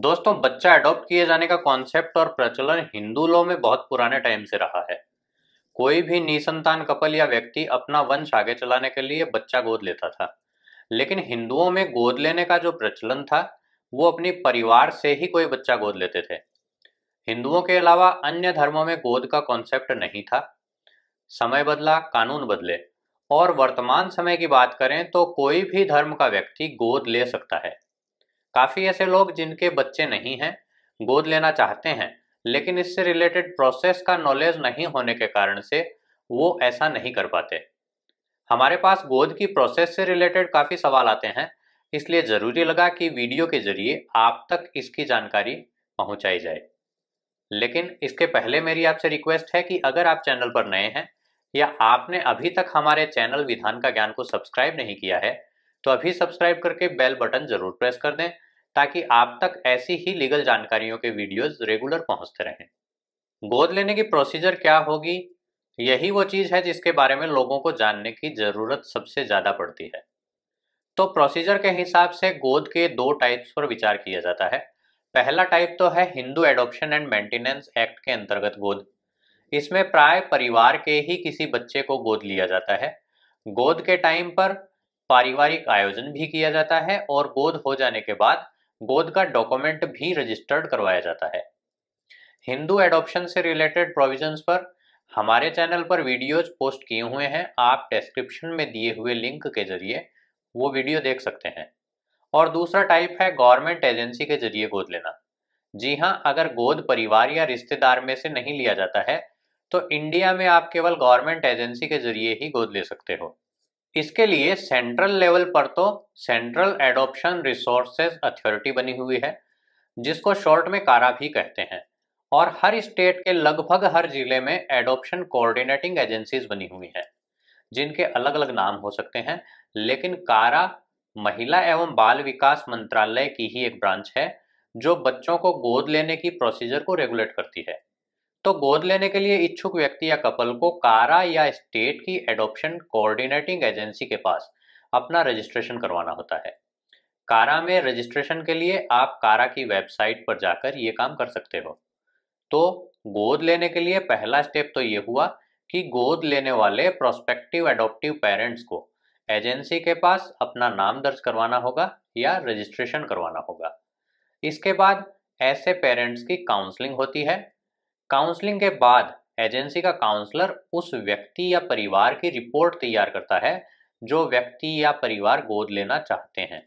दोस्तों बच्चा अडॉप्ट किए जाने का कॉन्सेप्ट और प्रचलन हिंदू लो में बहुत पुराने टाइम से रहा है कोई भी निसंतान कपल या व्यक्ति अपना वंश आगे चलाने के लिए बच्चा गोद लेता था लेकिन हिंदुओं में गोद लेने का जो प्रचलन था वो अपनी परिवार से ही कोई बच्चा गोद लेते थे हिंदुओं के अलावा अन्य धर्मों में गोद का कॉन्सेप्ट नहीं था समय बदला कानून बदले और वर्तमान समय की बात करें तो कोई भी धर्म का व्यक्ति गोद ले सकता है काफ़ी ऐसे लोग जिनके बच्चे नहीं हैं गोद लेना चाहते हैं लेकिन इससे रिलेटेड प्रोसेस का नॉलेज नहीं होने के कारण से वो ऐसा नहीं कर पाते हमारे पास गोद की प्रोसेस से रिलेटेड काफ़ी सवाल आते हैं इसलिए ज़रूरी लगा कि वीडियो के जरिए आप तक इसकी जानकारी पहुंचाई जाए लेकिन इसके पहले मेरी आपसे रिक्वेस्ट है कि अगर आप चैनल पर नए हैं या आपने अभी तक हमारे चैनल विधान का ज्ञान को सब्सक्राइब नहीं किया है तो अभी सब्सक्राइब करके बेल बटन जरूर प्रेस कर दें ताकि आप तक ऐसी ही लीगल जानकारियों के वीडियोस रेगुलर पहुंचते रहें गोद लेने की प्रोसीजर क्या होगी यही वो चीज़ है जिसके बारे में लोगों को जानने की ज़रूरत सबसे ज़्यादा पड़ती है तो प्रोसीजर के हिसाब से गोद के दो टाइप्स पर विचार किया जाता है पहला टाइप तो है Hindu adoption and maintenance act के अंतर्गत गोद इसमें प्राय परिवार के ही किसी बच्चे को गोद लिया जाता है गोद के टाइम पर पारिवारिक आयोजन भी किया जाता है और गोद हो जाने के बाद गोद का डॉक्यूमेंट भी रजिस्टर्ड करवाया जाता है हिंदू एडॉप्शन से रिलेटेड प्रोविजंस पर हमारे चैनल पर वीडियोज पोस्ट किए हुए हैं आप डिस्क्रिप्शन में दिए हुए लिंक के जरिए वो वीडियो देख सकते हैं और दूसरा टाइप है गवर्नमेंट एजेंसी के जरिए गोद लेना जी हाँ अगर गोद परिवार या रिश्तेदार में से नहीं लिया जाता है तो इंडिया में आप केवल गवर्नमेंट एजेंसी के जरिए ही गोद ले सकते हो इसके लिए सेंट्रल लेवल पर तो सेंट्रल एडोप्शन रिसोर्सेज अथॉरिटी बनी हुई है जिसको शॉर्ट में कारा भी कहते हैं और हर स्टेट के लगभग हर जिले में एडोप्शन कोऑर्डिनेटिंग एजेंसीज बनी हुई हैं जिनके अलग अलग नाम हो सकते हैं लेकिन कारा महिला एवं बाल विकास मंत्रालय की ही एक ब्रांच है जो बच्चों को गोद लेने की प्रोसीजर को रेगुलेट करती है तो गोद लेने के लिए इच्छुक व्यक्ति या कपल को कारा या स्टेट की एडोप्शन कोऑर्डिनेटिंग एजेंसी के पास अपना रजिस्ट्रेशन करवाना होता है कारा में रजिस्ट्रेशन के लिए आप कारा की वेबसाइट पर जाकर ये काम कर सकते हो तो गोद लेने के लिए पहला स्टेप तो ये हुआ कि गोद लेने वाले प्रोस्पेक्टिव एडोप्टिव पेरेंट्स को एजेंसी के पास अपना नाम दर्ज करवाना होगा या रजिस्ट्रेशन करवाना होगा इसके बाद ऐसे पेरेंट्स की काउंसलिंग होती है काउंसलिंग के बाद एजेंसी का काउंसलर उस व्यक्ति या परिवार की रिपोर्ट तैयार करता है जो व्यक्ति या परिवार गोद लेना चाहते हैं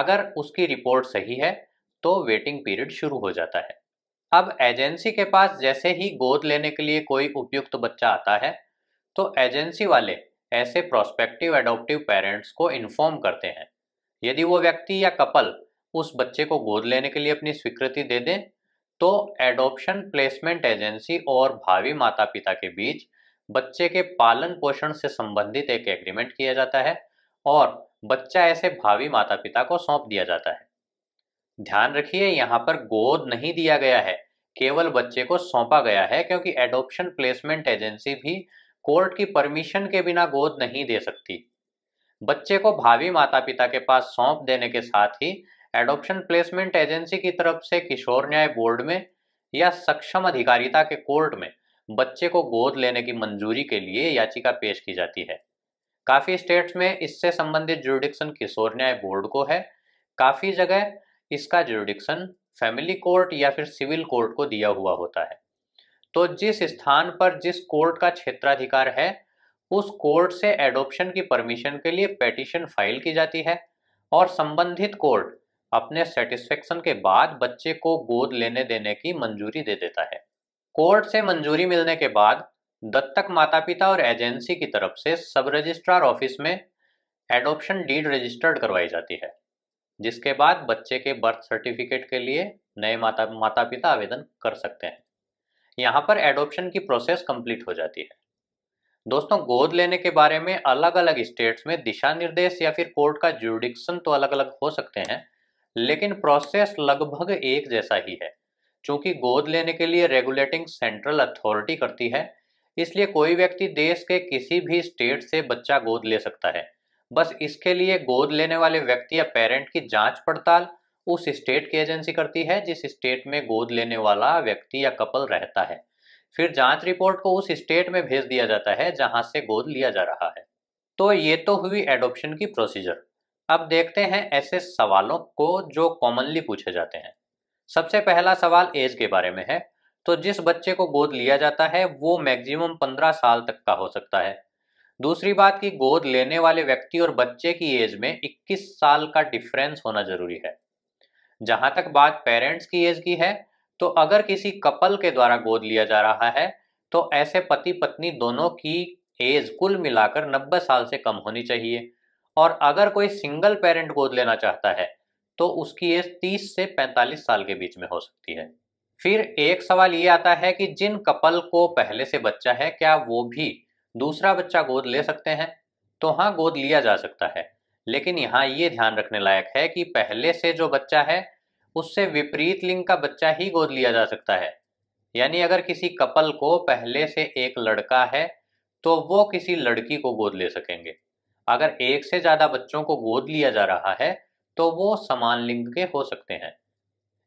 अगर उसकी रिपोर्ट सही है तो वेटिंग पीरियड शुरू हो जाता है अब एजेंसी के पास जैसे ही गोद लेने के लिए कोई उपयुक्त बच्चा आता है तो एजेंसी वाले ऐसे प्रोस्पेक्टिव एडोप्टिव पेरेंट्स को इन्फॉर्म करते हैं यदि वो व्यक्ति या कपल उस बच्चे को गोद लेने के लिए अपनी स्वीकृति दे दें तो एडोप्शन प्लेसमेंट एजेंसी और भावी माता पिता के बीच बच्चे के पालन पोषण से संबंधित एक एग्रीमेंट किया जाता है और बच्चा ऐसे भावी माता पिता को सौंप दिया जाता है ध्यान रखिए यहाँ पर गोद नहीं दिया गया है केवल बच्चे को सौंपा गया है क्योंकि एडोप्शन प्लेसमेंट एजेंसी भी कोर्ट की परमिशन के बिना गोद नहीं दे सकती बच्चे को भावी माता पिता के पास सौंप देने के साथ ही एडोप्शन प्लेसमेंट एजेंसी की तरफ से किशोर न्याय बोर्ड में या सक्षम अधिकारिता के कोर्ट में बच्चे को गोद लेने की मंजूरी के लिए याचिका पेश की जाती है काफ़ी स्टेट्स में इससे संबंधित जुडिक्शन किशोर न्याय बोर्ड को है काफ़ी जगह इसका जुडिक्शन फैमिली कोर्ट या फिर सिविल कोर्ट को दिया हुआ होता है तो जिस स्थान पर जिस कोर्ट का क्षेत्राधिकार है उस कोर्ट से एडोप्शन की परमिशन के लिए पेटिशन फाइल की जाती है और संबंधित कोर्ट अपने सेटिस्फेक्शन के बाद बच्चे को गोद लेने देने की मंजूरी दे देता है कोर्ट से मंजूरी मिलने के बाद दत्तक माता पिता और एजेंसी की तरफ से सब रजिस्ट्रार ऑफिस में एडॉप्शन डीड रजिस्टर्ड करवाई जाती है जिसके बाद बच्चे के बर्थ सर्टिफिकेट के लिए नए माता माता पिता आवेदन कर सकते हैं यहाँ पर एडॉप्शन की प्रोसेस कंप्लीट हो जाती है दोस्तों गोद लेने के बारे में अलग अलग स्टेट्स में दिशा निर्देश या फिर कोर्ट का जुडिक्शन तो अलग अलग हो सकते हैं लेकिन प्रोसेस लगभग एक जैसा ही है चूंकि गोद लेने के लिए रेगुलेटिंग सेंट्रल अथॉरिटी करती है इसलिए कोई व्यक्ति देश के किसी भी स्टेट से बच्चा गोद ले सकता है बस इसके लिए गोद लेने वाले व्यक्ति या पेरेंट की जांच पड़ताल उस स्टेट की एजेंसी करती है जिस स्टेट में गोद लेने वाला व्यक्ति या कपल रहता है फिर जांच रिपोर्ट को उस स्टेट में भेज दिया जाता है जहां से गोद लिया जा रहा है तो ये तो हुई एडोप्शन की प्रोसीजर अब देखते हैं ऐसे सवालों को जो कॉमनली पूछे जाते हैं सबसे पहला सवाल एज के बारे में है तो जिस बच्चे को गोद लिया जाता है वो मैक्सिमम पंद्रह साल तक का हो सकता है दूसरी बात कि गोद लेने वाले व्यक्ति और बच्चे की एज में 21 साल का डिफरेंस होना जरूरी है जहां तक बात पेरेंट्स की एज की है तो अगर किसी कपल के द्वारा गोद लिया जा रहा है तो ऐसे पति पत्नी दोनों की एज कुल मिलाकर 90 साल से कम होनी चाहिए और अगर कोई सिंगल पेरेंट गोद लेना चाहता है तो उसकी एज 30 से 45 साल के बीच में हो सकती है फिर एक सवाल ये आता है कि जिन कपल को पहले से बच्चा है क्या वो भी दूसरा बच्चा गोद ले सकते हैं तो हाँ गोद लिया जा सकता है लेकिन यहाँ ये ध्यान रखने लायक है कि पहले से जो बच्चा है उससे विपरीत लिंग का बच्चा ही गोद लिया जा सकता है यानी अगर किसी कपल को पहले से एक लड़का है तो वो किसी लड़की को गोद ले सकेंगे अगर एक से ज़्यादा बच्चों को गोद लिया जा रहा है तो वो समान लिंग के हो सकते हैं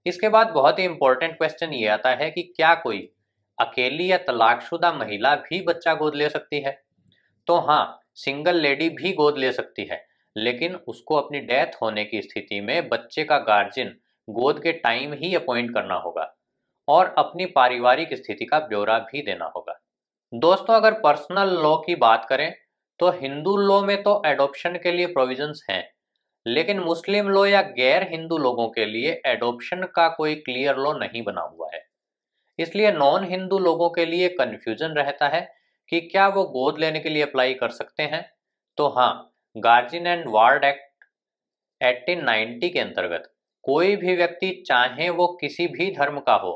इसके बाद बहुत ही इंपॉर्टेंट क्वेश्चन ये आता है कि क्या कोई अकेली या तलाकशुदा महिला भी बच्चा गोद ले सकती है तो हाँ सिंगल लेडी भी गोद ले सकती है लेकिन उसको अपनी डेथ होने की स्थिति में बच्चे का गार्जियन गोद के टाइम ही अपॉइंट करना होगा और अपनी पारिवारिक स्थिति का ब्यौरा भी देना होगा दोस्तों अगर पर्सनल लॉ की बात करें तो हिंदू लॉ में तो एडोप्शन के लिए प्रोविजंस हैं लेकिन मुस्लिम लॉ या गैर हिंदू लोगों के लिए एडोप्शन का कोई क्लियर लॉ नहीं बना हुआ है इसलिए नॉन हिंदू लोगों के लिए कन्फ्यूजन रहता है कि क्या वो गोद लेने के लिए अप्लाई कर सकते हैं तो हाँ guardian and ward act eighteen के अंतर्गत कोई भी व्यक्ति चाहे वो किसी भी धर्म का हो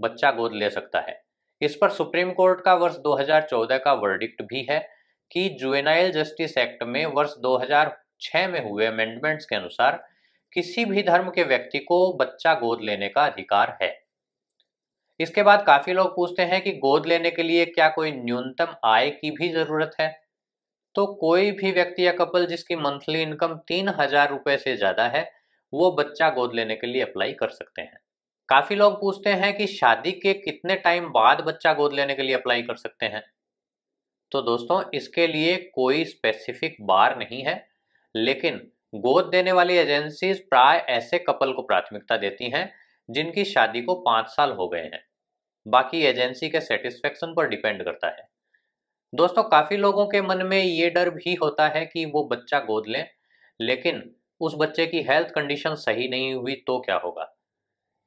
बच्चा गोद ले सकता है इस पर सुप्रीम कोर्ट का वर्ष 2014 का वर्डिक्ट भी है कि जुवेनाइल जस्टिस एक्ट में वर्ष 2006 में हुए अमेंडमेंट्स के अनुसार किसी भी धर्म के व्यक्ति को बच्चा गोद लेने का अधिकार है इसके बाद काफी लोग पूछते हैं कि गोद लेने के लिए क्या कोई न्यूनतम आय की भी जरूरत है तो कोई भी व्यक्ति या कपल जिसकी मंथली इनकम तीन हजार रुपए से ज्यादा है वो बच्चा गोद लेने के लिए अप्लाई कर सकते हैं काफी लोग पूछते हैं कि शादी के कितने टाइम बाद बच्चा गोद लेने के लिए अप्लाई कर सकते हैं तो दोस्तों इसके लिए कोई स्पेसिफिक बार नहीं है लेकिन गोद देने वाली एजेंसीज प्राय ऐसे कपल को प्राथमिकता देती हैं जिनकी शादी को पाँच साल हो गए हैं बाकी एजेंसी के सेटिस्फेक्शन पर डिपेंड करता है दोस्तों काफ़ी लोगों के मन में ये डर भी होता है कि वो बच्चा गोद लें लेकिन उस बच्चे की हेल्थ कंडीशन सही नहीं हुई तो क्या होगा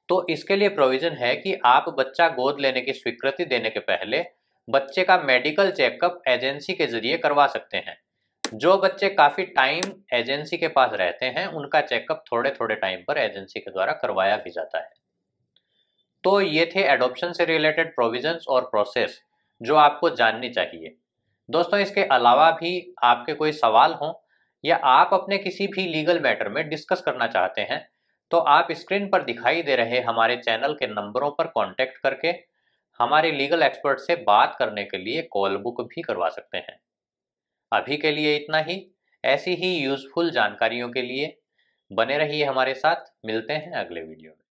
तो इसके लिए प्रोविज़न है कि आप बच्चा गोद लेने की स्वीकृति देने के पहले बच्चे का मेडिकल चेकअप एजेंसी के जरिए करवा सकते हैं जो बच्चे काफ़ी टाइम एजेंसी के पास रहते हैं उनका चेकअप थोड़े थोड़े टाइम पर एजेंसी के द्वारा करवाया भी जाता है तो ये थे एडोप्शन से रिलेटेड प्रोविजंस और प्रोसेस जो आपको जाननी चाहिए दोस्तों इसके अलावा भी आपके कोई सवाल हों या आप अपने किसी भी लीगल मैटर में डिस्कस करना चाहते हैं तो आप स्क्रीन पर दिखाई दे रहे हमारे चैनल के नंबरों पर कॉन्टैक्ट करके हमारे लीगल एक्सपर्ट से बात करने के लिए कॉल बुक भी करवा सकते हैं अभी के लिए इतना ही ऐसी ही यूजफुल जानकारियों के लिए बने रहिए हमारे साथ मिलते हैं अगले वीडियो में